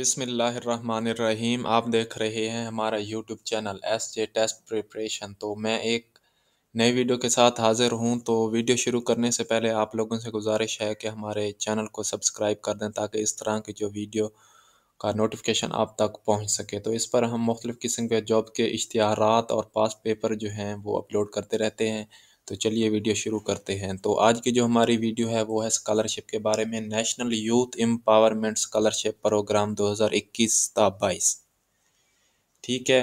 बिसमीम आप देख रहे हैं हमारा YouTube channel S J test preparation तो मैं एक नई वीडियो के साथ हाज़िर हूं तो वीडियो शुरू करने से पहले आप लोगों से गुजारिश है कि हमारे चैनल को सब्सक्राइब कर दें ताकि इस तरह की जो वीडियो का नोटिफिकेशन आप तक पहुंच सके तो इस पर हम मुख्तलिफ़ किस्म के जॉब के इश्तहार और पास पेपर जो हैं वो अपलोड करते रहते हैं तो चलिए वीडियो शुरू करते हैं तो आज की जो हमारी वीडियो है वो है स्कॉलरशिप के बारे में national youth empowerment scholarship program 2021 था बाईस ठीक है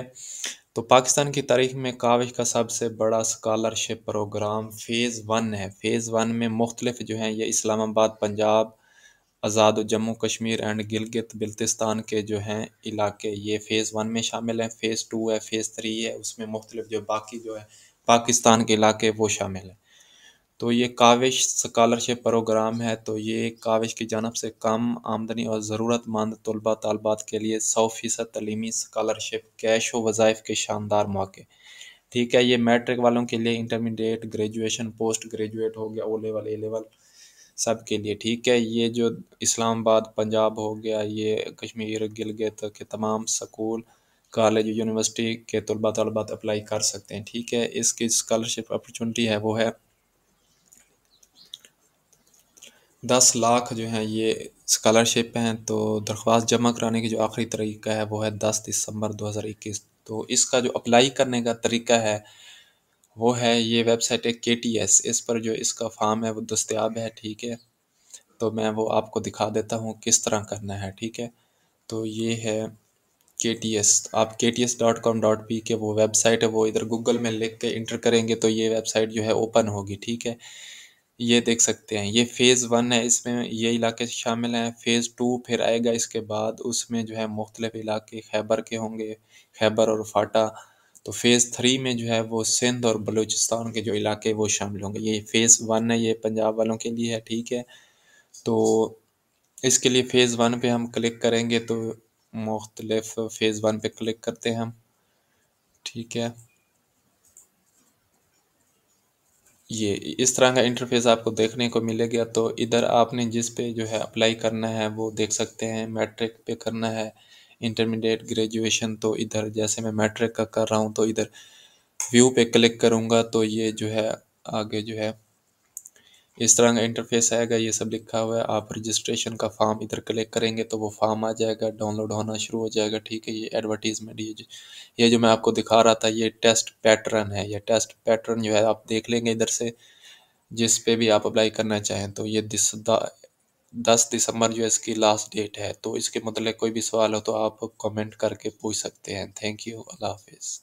तो पाकिस्तान की तारीख में काविश का सबसे बड़ा स्कॉलरशिप प्रोग्राम फ़ेज़ वन है फ़ेज़ वन में मुख्तलिफ जो हैं ये इस्लामाबाद पंजाब आज़ाद जम्मू कश्मीर एंड गिलगित बिल्तिस्तान के जो हैं इलाके ये फ़ेज़ वन में शामिल हैं फ़ेज़ टू है फ़ेज़ थ्री है उसमें मुख्तलिफ जो बाकी जो है पाकिस्तान के इलाके वो शामिल हैं तो ये काविश स्कॉलरशिप प्रोग्राम है तो ये काविश की जानब से कम आमदनी और ज़रूरतमंद तलबा तलबात के लिए सौ फ़ीसद तलीमी स्कॉलरशिप कैश व वज़ाइफ के शानदार मौके ठीक है ये मैट्रिक वालों के लिए इंटरमीडिएट ग्रेजुएशन पोस्ट ग्रेजुएट हो गया ओ लेवल ए लेवल सब के लिए ठीक है ये जो इस्लामाबाद पंजाब हो गया ये कश्मीर गिलगित के तमाम स्कूल कॉलेज यूनिवर्सिटी के तलबा तलबात अप्लाई कर सकते हैं ठीक है इसकी स्कॉलरशिप अपॉर्चुनिटी है वो है दस लाख जो हैं ये स्कॉलरशिप हैं तो दरख्वास्त जमा कराने की जो आखिरी तरीका है वो है दस दिसंबर 2021 तो इसका जो अप्लाई करने का तरीका है वो है ये वेबसाइट है के टी एस इस पर जो इसका फार्म है वो दस्तियाब है ठीक है तो मैं वो आपको दिखा देता हूँ किस तरह करना है ठीक है तो ये है के टी एस आप के T S dot com dot P K वो वेबसाइट है वो इधर गूगल में लिख के इंटर करेंगे तो ये वेबसाइट जो है ओपन होगी ठीक है ये देख सकते हैं ये फ़ेज़ वन है इसमें ये इलाके शामिल हैं फ़ेज़ टू फिर आएगा इसके बाद उसमें जो है मुख्तलिफ़ इलाके खैबर के होंगे खैबर और फाटा तो फेज़ थ्री में जो है वो सिंध और बलूचिस्तान के जो इलाके वो शामिल होंगे ये फेज़ वन है ये पंजाब वालों के लिए है ठीक है तो इसके लिए फ़ेज़ वन पे हम क्लिक करेंगे तो मुख्तलफ़ फ़ेज़ वन पे क्लिक करते हैं हम ठीक है ये इस तरह का इंटरफेस आपको देखने को मिलेगा तो इधर आपने जिस पे जो है अप्लाई करना है वो देख सकते हैं मैट्रिक पे करना है इंटरमीडिएट ग्रेजुएशन तो इधर जैसे मैं मैट्रिक का कर रहा हूँ तो इधर व्यू पे क्लिक करूँगा तो ये जो है आगे जो है इस तरह का इंटरफेस आएगा ये सब लिखा हुआ है आप रजिस्ट्रेशन का फॉर्म इधर क्लिक करेंगे तो वो फॉर्म आ जाएगा डाउनलोड होना शुरू हो जाएगा ठीक है ये एडवर्टीजमेंट ये ये जो मैं आपको दिखा रहा था ये टेस्ट पैटर्न है ये टेस्ट पैटर्न जो है आप देख लेंगे इधर से जिस पे भी आप अप्लाई करना चाहें तो ये दिस दस दिसंबर जो है इसकी लास्ट डेट है तो इसके मतलब कोई भी सवाल हो तो आप कमेंट करके पूछ सकते हैं थैंक यू अल्लाह हाफिज़